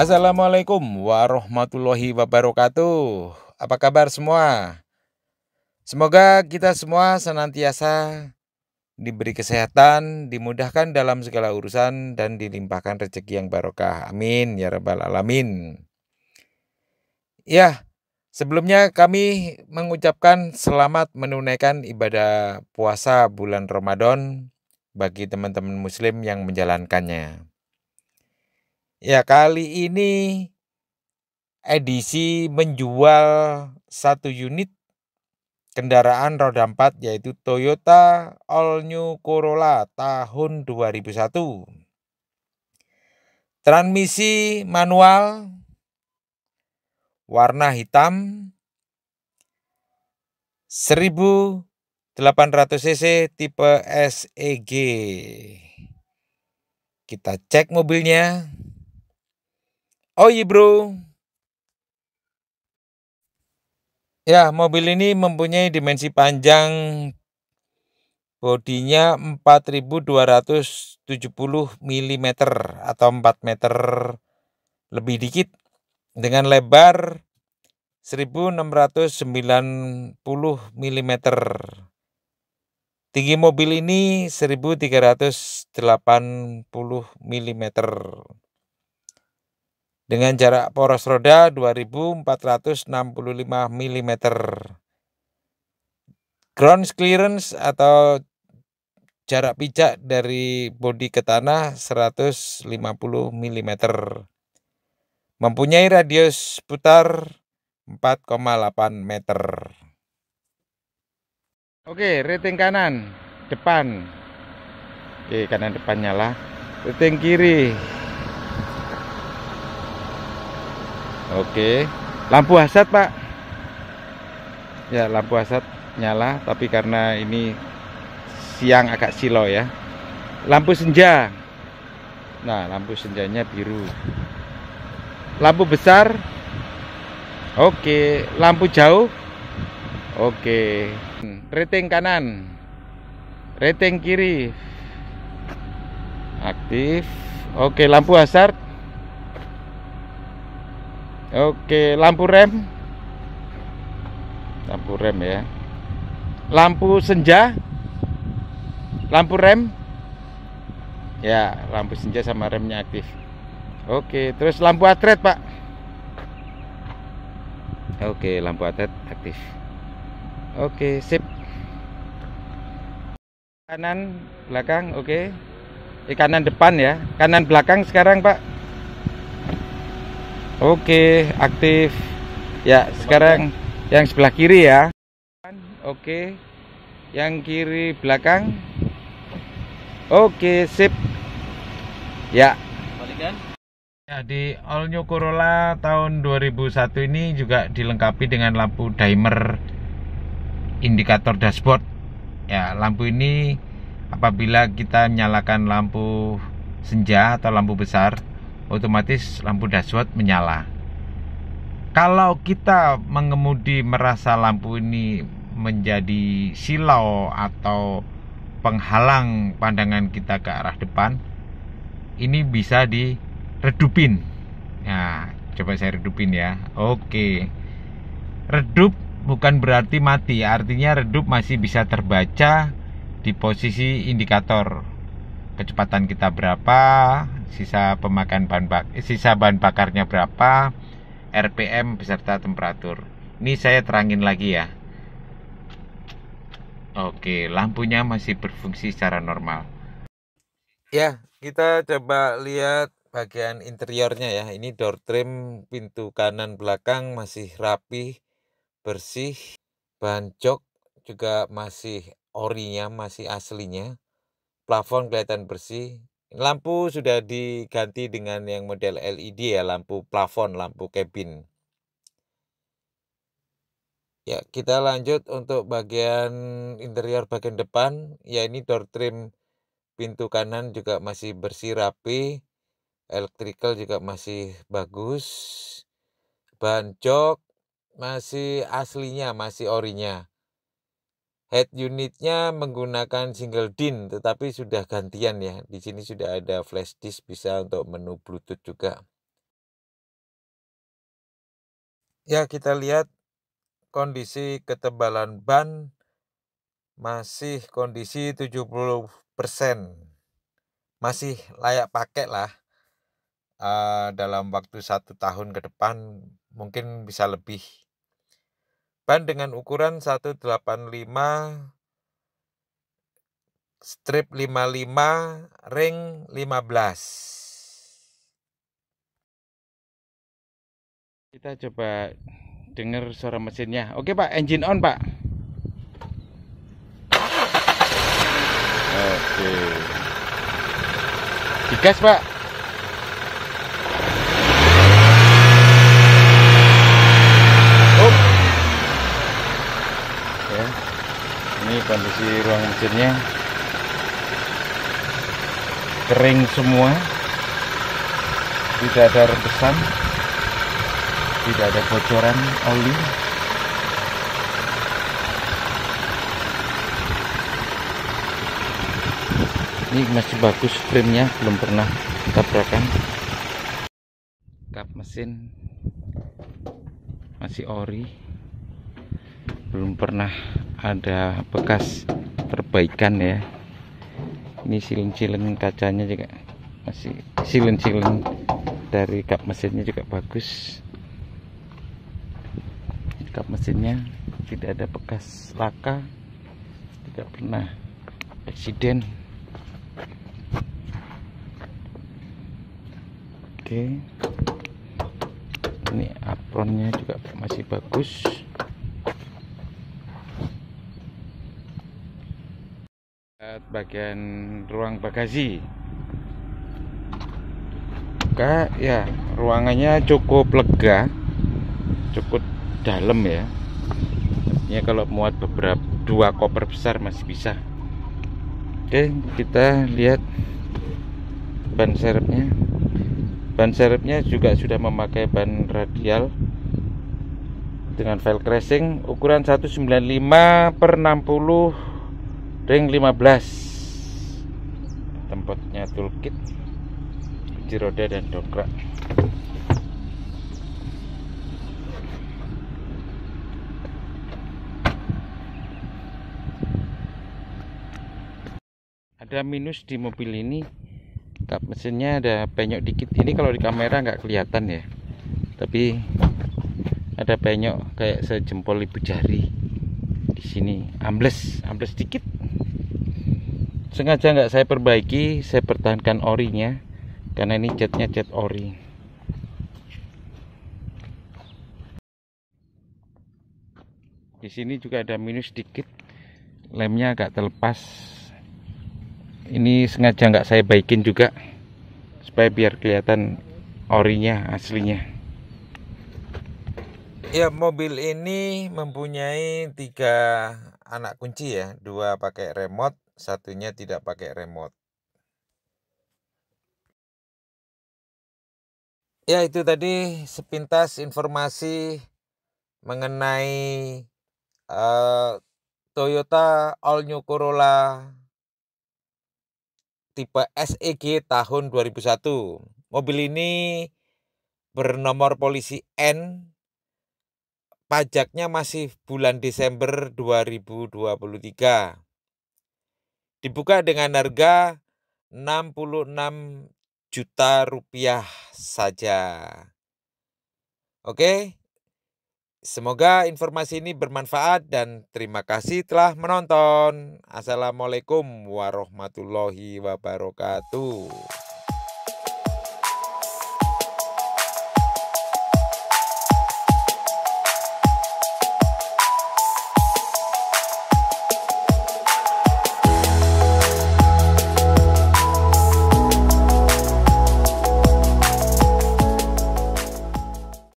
Assalamualaikum warahmatullahi wabarakatuh. Apa kabar semua? Semoga kita semua senantiasa diberi kesehatan, dimudahkan dalam segala urusan dan dilimpahkan rezeki yang barokah. Amin ya rabbal alamin. Ya, sebelumnya kami mengucapkan selamat menunaikan ibadah puasa bulan Ramadan bagi teman-teman muslim yang menjalankannya. Ya kali ini edisi menjual satu unit kendaraan roda empat yaitu Toyota All New Corolla tahun 2001. Transmisi manual warna hitam 1800 cc tipe SEG. Kita cek mobilnya. Oh iya bro. Ya, mobil ini mempunyai dimensi panjang bodinya 4270 mm atau 4 meter lebih dikit dengan lebar 1690 mm. Tinggi mobil ini 1380 mm dengan jarak poros roda 2465 mm. Ground clearance atau jarak pijak dari bodi ke tanah 150 mm. Mempunyai radius putar 4,8 meter. Oke, rating kanan, depan. Oke, kanan depan nyala. Rating kiri, Oke. Lampu hazard Pak. Ya, lampu hazard nyala tapi karena ini siang agak silau ya. Lampu senja. Nah, lampu senjanya biru. Lampu besar. Oke, lampu jauh. Oke. Hmm. Rating kanan. Rating kiri. Aktif. Oke, lampu hazard Oke, lampu rem. Lampu rem ya. Lampu senja. Lampu rem. Ya, lampu senja sama remnya aktif. Oke, terus lampu atret, Pak. Oke, lampu atret aktif. Oke, sip. Kanan belakang, oke. Eh kanan depan ya. Kanan belakang sekarang, Pak. Oke, aktif. Ya, sekarang yang sebelah kiri ya. Oke. Yang kiri belakang. Oke, sip. Ya. Balikan. Ya, di All New Corolla tahun 2001 ini juga dilengkapi dengan lampu dimer indikator dashboard. Ya, lampu ini apabila kita nyalakan lampu senja atau lampu besar otomatis lampu dashboard menyala. Kalau kita mengemudi merasa lampu ini menjadi silau atau penghalang pandangan kita ke arah depan, ini bisa diredupin. Nah, coba saya redupin ya. Oke. Redup bukan berarti mati, artinya redup masih bisa terbaca di posisi indikator kecepatan kita berapa, sisa pemakaian bahan bak eh, sisa bahan bakarnya berapa, RPM beserta temperatur. Ini saya terangin lagi ya. Oke, lampunya masih berfungsi secara normal. Ya, kita coba lihat bagian interiornya ya. Ini door trim pintu kanan belakang masih rapi, bersih. Bahan jok juga masih orinya, masih aslinya. Plafon kelihatan bersih, Lampu sudah diganti dengan yang model LED ya, lampu plafon, lampu kabin. Ya, kita lanjut untuk bagian interior bagian depan. Ya, ini door trim pintu kanan juga masih bersih rapi. Electrical juga masih bagus. Ban jok masih aslinya, masih orinya head unitnya menggunakan single DIN tetapi sudah gantian ya di sini sudah ada flash disk bisa untuk menu bluetooth juga ya kita lihat kondisi ketebalan ban masih kondisi 70% masih layak pakai lah uh, dalam waktu satu tahun ke depan mungkin bisa lebih Ban dengan ukuran 185 strip 55 ring 15. Kita coba dengar suara mesinnya. Oke, Pak, engine on, Pak. Oke. Digas, Pak. kondisi ruang mesinnya kering semua tidak ada rembesan tidak ada bocoran oli ini masih bagus trimnya belum pernah tabrakan kap mesin masih ori belum pernah ada bekas perbaikan ya ini silin-silin kacanya juga masih silin-silin dari kap mesinnya juga bagus kap mesinnya tidak ada bekas laka tidak pernah eksiden oke ini apronnya juga masih bagus lihat bagian ruang bagasi buka ya ruangannya cukup lega cukup dalam ya Ini kalau muat beberapa dua koper besar masih bisa oke kita lihat ban serepnya ban serepnya juga sudah memakai ban radial dengan velcro racing ukuran 195 per 60 ring 15 tempatnya toolkit kunci roda dan dongkrak ada minus di mobil ini kap mesinnya ada penyok dikit ini kalau di kamera nggak kelihatan ya tapi ada penyok kayak sejempol ibu jari di sini ambles ambles dikit sengaja nggak saya perbaiki saya pertahankan orinya karena ini catnya cat ori di sini juga ada minus sedikit lemnya agak terlepas ini sengaja nggak saya baikin juga supaya biar kelihatan orinya aslinya ya mobil ini mempunyai tiga anak kunci ya dua pakai remote satunya tidak pakai remote. Ya itu tadi sepintas informasi mengenai uh, Toyota All New Corolla tipe SEG tahun 2001. Mobil ini bernomor polisi N. Pajaknya masih bulan Desember 2023 dibuka dengan harga 66 juta rupiah saja. Oke, semoga informasi ini bermanfaat dan terima kasih telah menonton. Assalamualaikum warahmatullahi wabarakatuh.